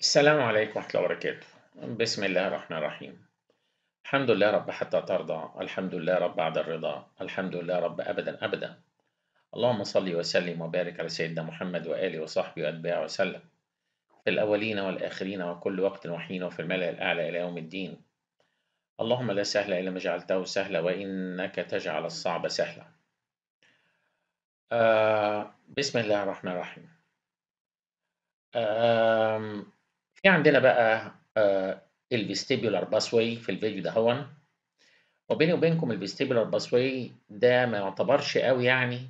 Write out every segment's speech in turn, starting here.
السلام عليكم ورحمة الله وبركاته بسم الله الرحمن الرحيم الحمد لله رب حتى ترضى الحمد لله رب بعد الرضا الحمد لله رب أبدا أبدا اللهم صل وسلم وبارك على سيدنا محمد وآله وصحبه وأتباعه وسلم في الأولين والآخرين وكل وقت وحين وفي الملأ الأعلى إلى يوم الدين اللهم لا سهل إلا ما جعلته سهلا وإنك تجعل الصعب سهلا آه بسم الله الرحمن الرحيم آه في عندنا بقى آه، الفيستيبولار باسوي في الفيديو ده هون وبيني وبينكم الفيستيبولار باسوي ده ما يعتبرش قوي يعني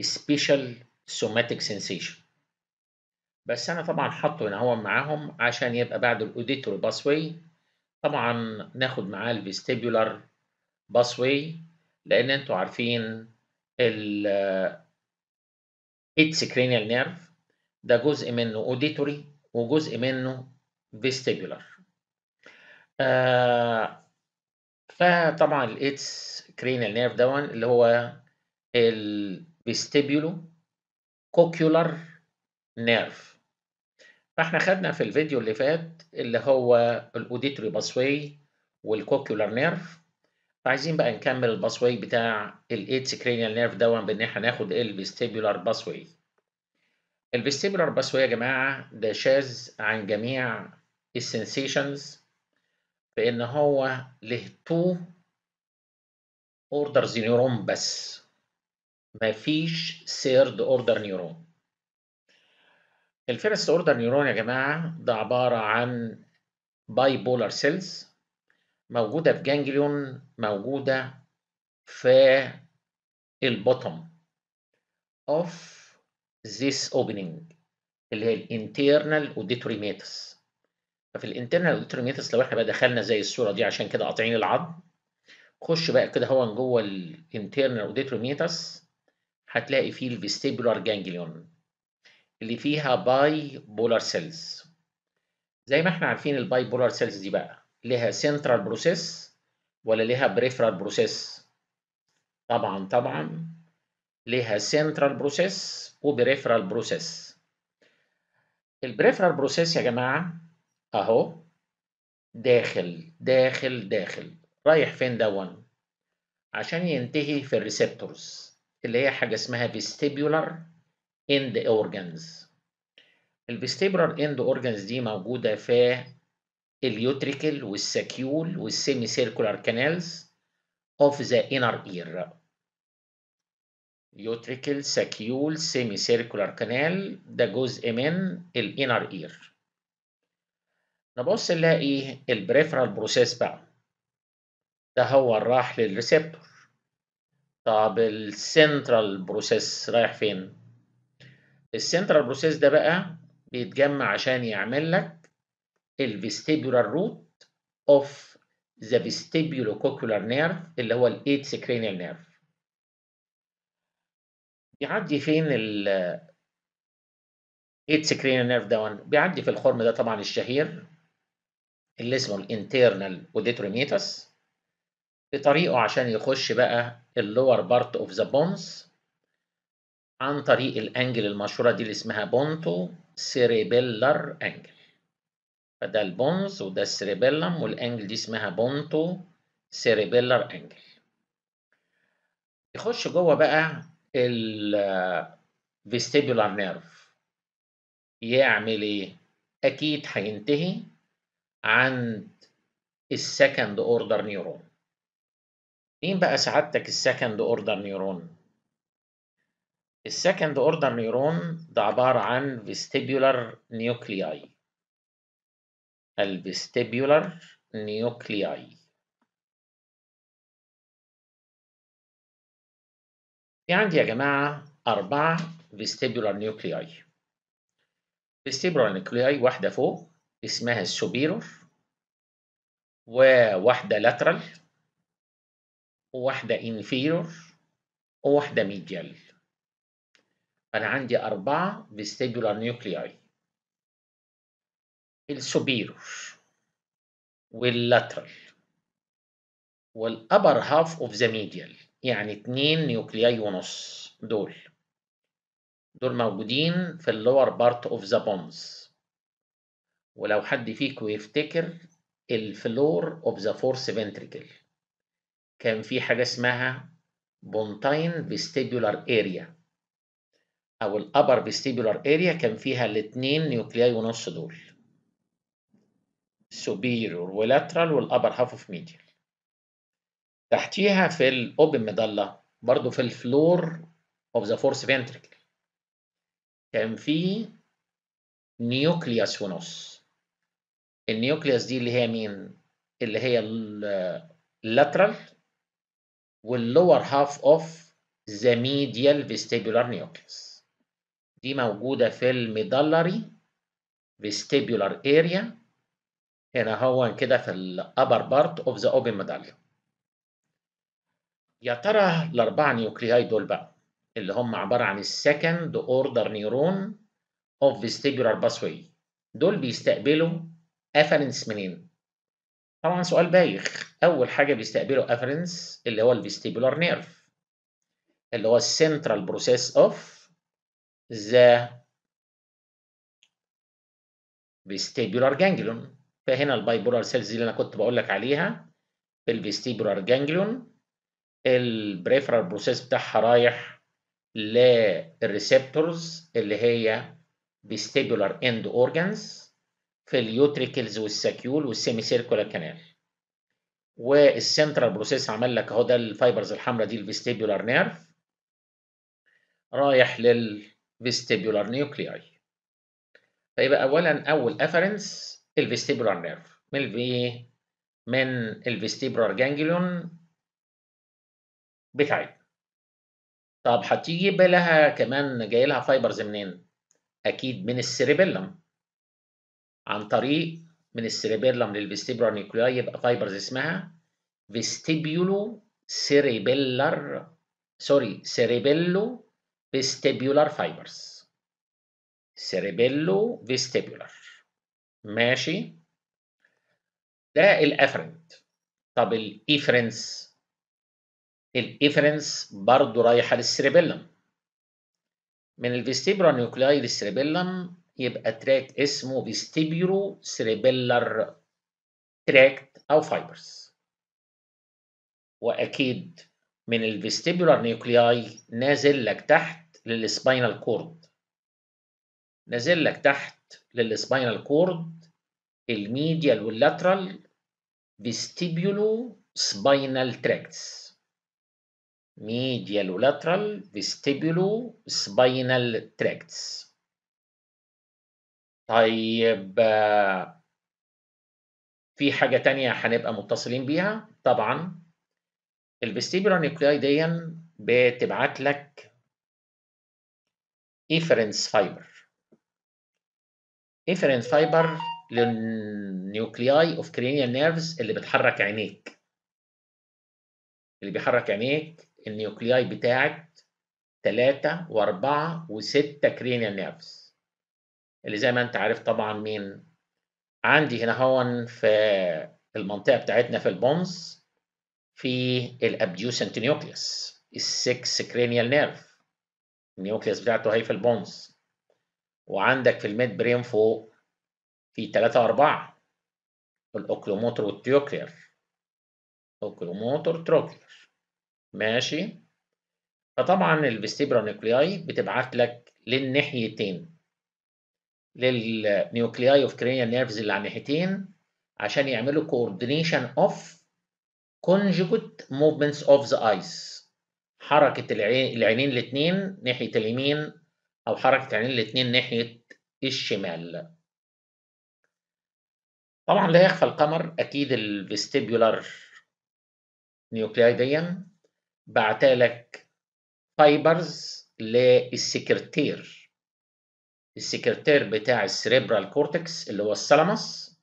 سبيشال سوماتيك سنسيشن بس انا طبعا حاطه هنا هو معاهم عشان يبقى بعد الاوديتور باسوي طبعا ناخد معاه الفيستيبولار باسوي لان انتوا عارفين ال آه، اتس كرينيال نيرف ده جزء منه اوديتوري وجزء منه فيستيبولار آه، فطبعا الايتس كرينال نيرف ده اللي هو الفيستيبولو كوكيولار نيرف فاحنا خدنا في الفيديو اللي فات اللي هو الاوديتوري باسوي والكوكيولار نيرف فعايزين بقى نكمل الباسوي بتاع الايتس كرينال نيرف ده بان احنا ناخد الفيستيبولار باسوي الفيستيبولار باسوي يا جماعة ده شاذ عن جميع السنسيشنز بان هو له تو اوردرز نيورون بس مفيش سيرد اوردر نيورون الفيرست اوردر نيورون يا جماعة ده عبارة عن باي بولر سيلز موجودة في جانجليون موجودة في البوتوم اوف this opening اللي هي الانترنال meatus ففي الانترنال meatus لو احنا بقى دخلنا زي الصوره دي عشان كده قاطعين العظم خش بقى كده هو جوه الانترنال meatus هتلاقي فيه الفيستيبولار جانجليون اللي فيها باي بولار سيلز زي ما احنا عارفين الباي بولار سيلز دي بقى لها سنترال بروسيس ولا لها بريفرال بروسيس طبعا طبعا لها سنترال بروسيس وبريفرال بروسيس البريفرال بروسيس يا جماعة أهو داخل داخل داخل رايح فين دون عشان ينتهي في الريسبتورز اللي هي حاجة اسمها vestibular end organs الفيستيبرال اند اورجانز دي موجودة في اليوتريكل والساكيول والسيمي سيركولار كانالز اوف ذا انر اير يوتريكل ساكيول سيمي سيركولار كانال ده جزء من الانر اير نبص نلاقي البريفرال بروسيس بقى ده هو راح للريسبتور طب السنترال بروسيس رايح فين السنترال بروسيس ده بقى بيتجمع عشان يعمل لك الفيستيبولار روت اوف ذا فيستيبولوكوكولار نيرف اللي هو الايت سكرينيال نيرف بيعدي فين ال هيت سكرين نيرف داون بيعدي في الخرم ده طبعا الشهير اللي اسمه الانترنال في بطريقه عشان يخش بقى اللور بارت اوف ذا بونز عن طريق الانجل المشهوره دي اللي اسمها بونتو سيريبيلر انجل فده البونز وده السيريبيلم والانجل دي اسمها بونتو سيريبيلر انجل يخش جوه بقى الفيستيبولار نيرف يعمل ايه؟ اكيد هينتهي عند السكند اوردر نيورون مين بقى سعادتك السكند اوردر نيورون السكند اوردر نيورون ده عبارة عن vestibular nuclei الفيستيبولار نيوكلياي في عندي يا جماعة أربعة vestibular nuclei vestibular nuclei واحدة فوق اسمها superior وواحدة lateral وواحدة inferior وواحدة medial أنا عندي أربعة vestibular nuclei السوبيرور واللاترال والأبر هاف أوف ذا ميديال يعني اتنين نيوكلياي ونص دول دول موجودين في اللور بارت اوف ذا بونز ولو حد فيكم يفتكر الفلور اوف ذا فورث فنتريكل كان في حاجه اسمها بونتاين فيستيبولار اريا او الابر فيستيبولار اريا كان فيها الاثنين نيوكلياي ونص دول سوبيرور ولاترال والابر هاف اوف ميديال تحتيها في الأوبن ميدالا برضو في الفلور أوف ذا فورس فينتريكل كان في نيوكلياس ونص النيوكلياس دي اللي هي مين؟ اللي هي اللاترال واللور هاف اوف ذا ميديال فيستيبولار نيوكلياس دي موجودة في الميدالري فيستيبولار اريا هنا هو كده في الابر بارت اوف ذا اوبن ميداليوم يا ترى الأربعة نيوكلياي دول بقى اللي هم عبارة عن السكند أوردر نيرون أوف فيستيجولار باسوي دول بيستقبلوا أفرنس منين؟ طبعا سؤال بايخ أول حاجة بيستقبلوا أفرنس اللي هو الفيستيبولار نيرف اللي هو السنترال بروسيس أوف ذا فيستيبولار جانجلون فهنا البايبولار سيلز اللي أنا كنت بقول لك عليها في الفيستيبولار جانجلون البريفرال بروسيس بتاعها رايح للريسبتورز اللي هي vestibular end organs في اليوتريكلز والساكيول والسيمي سيركولا كانال والسنترال بروسيس عمل لك اهو ده الفايبرز الحمراء دي الفيستيبولار نيرف رايح للفيستيبولار نيوكلياي فيبقى اولا اول افرنس الفيستيبولار نيرف من الفي من الفيستيبولار جانجليون بتاعتنا طب هتجيب لها كمان جاي لها فايبرز منين اكيد من السيريبيلم عن طريق من السيريبيلم للفيستيبولار نيكولاي يبقى فايبرز اسمها فيستيبيولو سيريبيلر سوري سيريبيلو فيستيبولار فايبرز سيريبيلو فيستيبولار ماشي ده الافرنت طب الايفرنس الافرنس برضه رايحه للسيربيلم من الفيستيبرا نيوكلاي للسيربيلم يبقى تراك اسمه فيستيبيرو سيربيلر تراكت او فايبرز واكيد من الفيستيبولار نيوكلياي نازل لك تحت للسباينال كورد نازل لك تحت للسباينال كورد الميديال واللاترال فيستيبيولو سباينال تراكتس medial lateral vestibulo spinal tracts طيب آه، في حاجة تانية هنبقى متصلين بيها طبعا الفيستيبولار nuclei دي بتبعت لك افرنس فايبر افرنس فايبر للنيوكلياي اوف كرينيال نيرفز اللي بتحرك عينيك اللي بيحرك عينيك النيوكلياي بتاعت 3 و4 و6 كرينيال نيرفز اللي زي ما انت عارف طبعا مين عندي هنا هون في المنطقه بتاعتنا في البونز في الابديوسنت نيوكليس ال6 كرينيال نيرف النيوكليس بتاعته هي في البونز وعندك في الميد برين فوق في 3 و4 الاوكلوموتر والتيوكلير اوكلوموتر تروكلير ماشي فطبعا الفيستيبرا نيوكلياي بتبعت لك للناحيتين للنيوكلياي اوف كرينيال نيرفز اللي على الناحيتين عشان يعملوا كوردينيشن اوف كونجوجيت موفمنتس اوف ذا ايز حركه العينين الاثنين ناحيه اليمين او حركه العينين الاثنين ناحيه الشمال طبعا لا يخفى القمر اكيد الفيستيبولار نيوكلياي ديا بعتالك فايبرز للسكرتير السكرتير بتاع السريبرال كورتكس اللي هو الثالاموس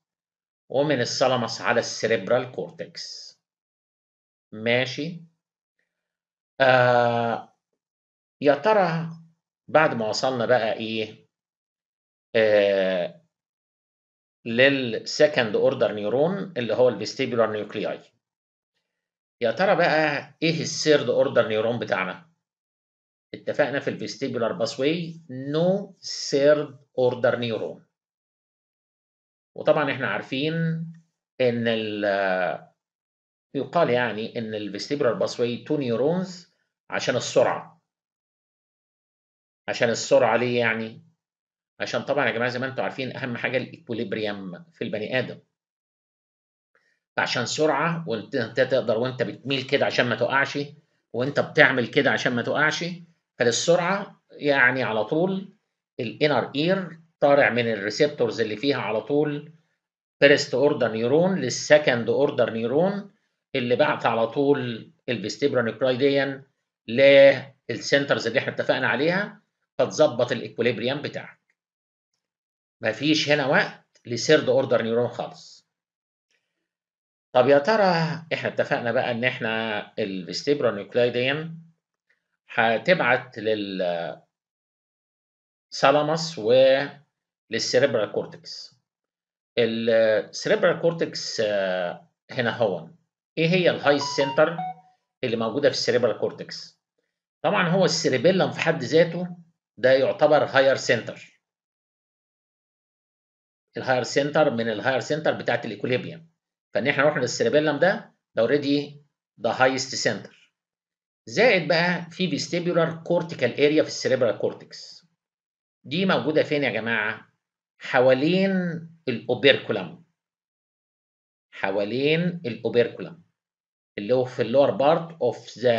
ومن الثالاموس على السريبرال كورتكس ماشي آه يا ترى بعد ما وصلنا بقى ايه آه للسكند اوردر نيورون اللي هو الفيستيبولار نيوكلياي يا ترى بقى ايه الثيرد اوردر نيورون بتاعنا اتفقنا في الفيستيبولار باسوي نو ثيرد اوردر نيورون وطبعا احنا عارفين ان يقال يعني ان الفيستيبولار باسوي تو نيورونز عشان السرعه عشان السرعه ليه يعني عشان طبعا يا جماعه زي ما انتم عارفين اهم حاجه الايكوليبريم في البني ادم عشان سرعه وانت تقدر وانت بتميل كده عشان ما تقعش وانت بتعمل كده عشان ما تقعش فللسرعه يعني على طول الانر اير طالع من الريسبتورز اللي فيها على طول فيرست اوردر نيورون للسكند اوردر نيورون اللي بعت على طول الفيستيبرونيكلايديان للسنترز اللي احنا اتفقنا عليها فتظبط الاكوليبريم بتاعك مفيش هنا وقت لسيرد اوردر نيورون خالص طب يا ترى احنا اتفقنا بقى ان احنا الفيستبرا نيوكلايدين دي هتبعت للثالاموس وللسيريبرال كورتكس السيريبرال كورتكس آه، هنا هو ايه هي الهاي سنتر اللي موجوده في السيريبرال كورتكس طبعا هو السيريبيلم في حد ذاته ده يعتبر هاير سنتر الهاير سنتر من الهاير سنتر بتاعت الايكوليبيوم فان احنا رحنا للسيربيلم ده ده اوريدي ذا هايست سنتر زائد بقى في فيستيبولار كورتيكال اريا في السيربرال كورتكس دي موجوده فين يا جماعه حوالين الاوبركولم حوالين الاوبركولم اللي هو في اللور بارت اوف ذا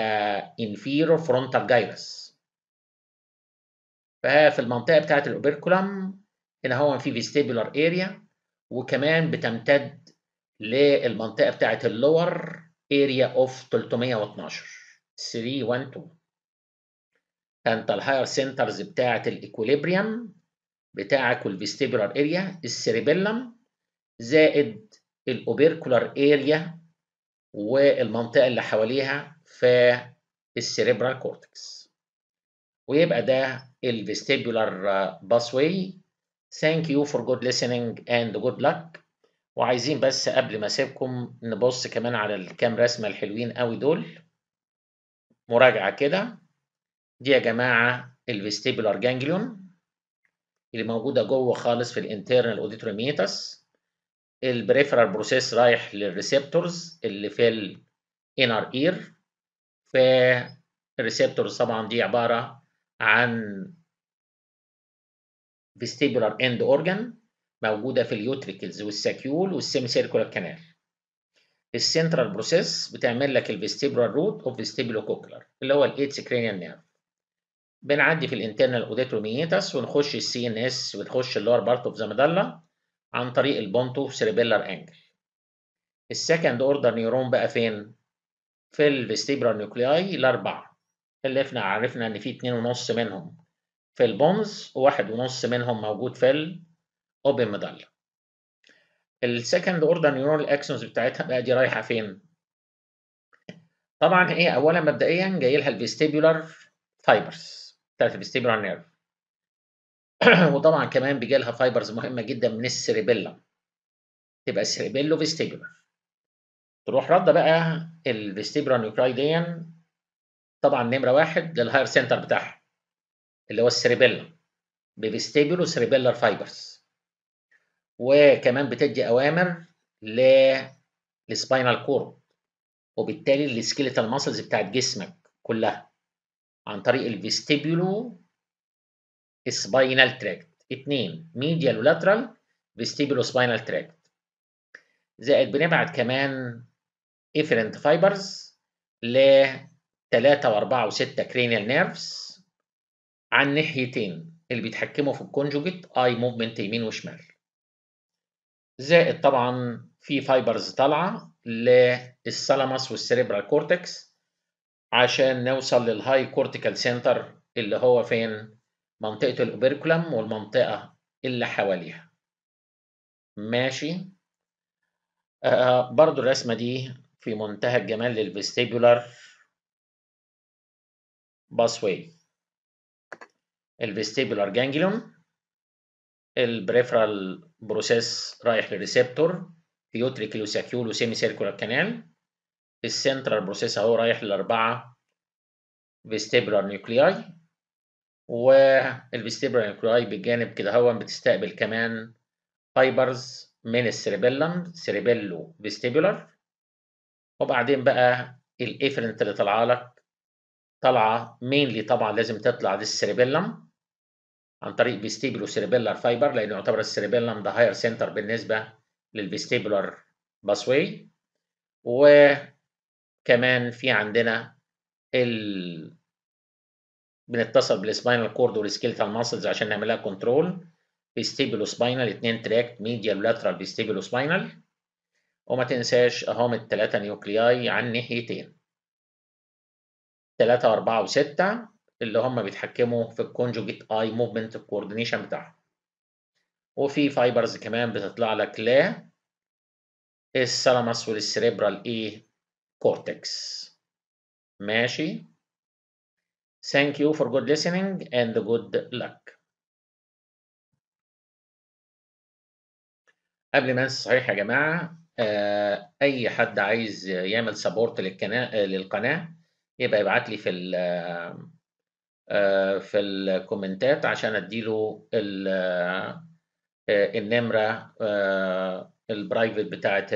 انفيرور فرونتال جايروس ففي المنطقه بتاعه الاوبركولم هنا هو في فيستيبولار اريا وكمان بتمتد للمنطقه بتاعه اللور اريا اوف 312 312 انت الهاير سنترز بتاعه الايكوليبريم بتاعك والفيستيبولار اريا السيريبيلم زائد الاوبيركولار اريا والمنطقه اللي حواليها في السيريبرال كورتكس ويبقى ده الفيستيبولار باسوي واي ثانك يو فور جود listening and good luck وعايزين بس قبل ما اسيبكم نبص كمان على الكام رسمه الحلوين قوي دول مراجعه كده دي يا جماعه الفيستيبولار جانجليون اللي موجوده جوه خالص في الانترنال اوديتروميتاس البريفرال بروسيس رايح للريسبتورز اللي في الانر اير فالريسبتورز طبعا دي عباره عن vestibular end organ موجوده في اليوتريكلز والساكيول والسيمي سيركولار كانال السنترال بروسيس بتعمل لك الفيستيبرال روت اوف كوكلر اللي هو الايتس كرينيال نيرف بنعدي في الانترنال اوديتروميتاس ونخش السي ان اس ونخش اللور بارت اوف ذا ميدالا عن طريق البونتو سيريبيلر انجل السكند اوردر نيورون بقى فين في الفيستيبرال نيوكلياي الاربعه اللي احنا عرفنا ان في 2.5 منهم في البونز وواحد ونص منهم موجود في اوب ميداليا السكند اوردر نيورال اكسونز بتاعتها بقى دي رايحه فين طبعا ايه اولا مبدئيا جاي لها الفيستيبولار فايبرز بتاعت الفيستيبولار نيرف وطبعا كمان بيجي لها فايبرز مهمه جدا من السيربيلا تبقى سيربيلو فيستيبولار تروح رده بقى الفيستيبولار نيوكلاي طبعا نمره واحد للهاير سنتر بتاعها اللي هو السيربيلا بفيستيبولو سيربيلار فايبرز وكمان بتدي اوامر للسباينال كورد وبالتالي السكيليتال ماسلز بتاعت جسمك كلها عن طريق الفيستيبيولو سباينال تراكت اثنين ميديال ولاترال فيستيبيولو سباينال تراكت زائد بنبعت كمان افرنت فايبرز ل 3 و4 و6 كرينيال نيرفز عن ناحيتين اللي بيتحكموا في الكونجوجيت اي موفمنت يمين وشمال زائد طبعا في فايبرز طالعه للسلامس والسيريبرال كورتكس عشان نوصل للهاي كورتيكال سنتر اللي هو فين منطقه الاوبركولم والمنطقه اللي حواليها ماشي آه،, آه برضو الرسمه دي في منتهى الجمال للفيستيبولار باسوي الفيستيبولار جانجليون البريفرال بروسيس رايح للريسبتور يترك لوساكيول وسيمي سيركولار كانال السنترال بروسيس اهو رايح للاربعه فيستيبولار نيوكلياي والفيستيبولار نيوكلياي بالجانب كده هو بتستقبل كمان فايبرز من السيربيلم سريبيلو فيستيبولار وبعدين بقى الافرنت اللي طالعه لك طالعه مينلي طبعا لازم تطلع للسيربيلم عن طريق فيستيبلو سيريبيلار فايبر لانه يعتبر السيريبيلم ده هاير سنتر بالنسبه للفيستيبلر باسوي وكمان في عندنا ال بنتصل بالسباينال كورد والسكيلتال ماسلز عشان نعملها كنترول فيستيبلو سباينال اثنين تراكت ميديال ولاترال فيستيبلو سباينال وما تنساش اهم الثلاثه نيوكلياي عن ناحيتين 3 و4 و6 اللي هم بيتحكموا في الكونجوجيت اي موفمنت الكوردينيشن بتاعهم وفي فايبرز كمان بتطلع لك لا السلامس والسريبرال ايه كورتكس ماشي Thank you for good listening and good luck. قبل ما انسى صحيح يا جماعه آه، اي حد عايز يعمل سبورت للقناه يبقى يبعت لي في آه، في الكومنتات عشان اديله آه، النمره آه، البرايفت بتاعه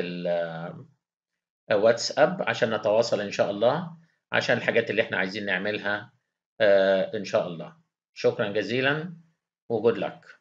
الواتساب عشان نتواصل ان شاء الله عشان الحاجات اللي احنا عايزين نعملها ان شاء الله شكرا جزيلا وجود لك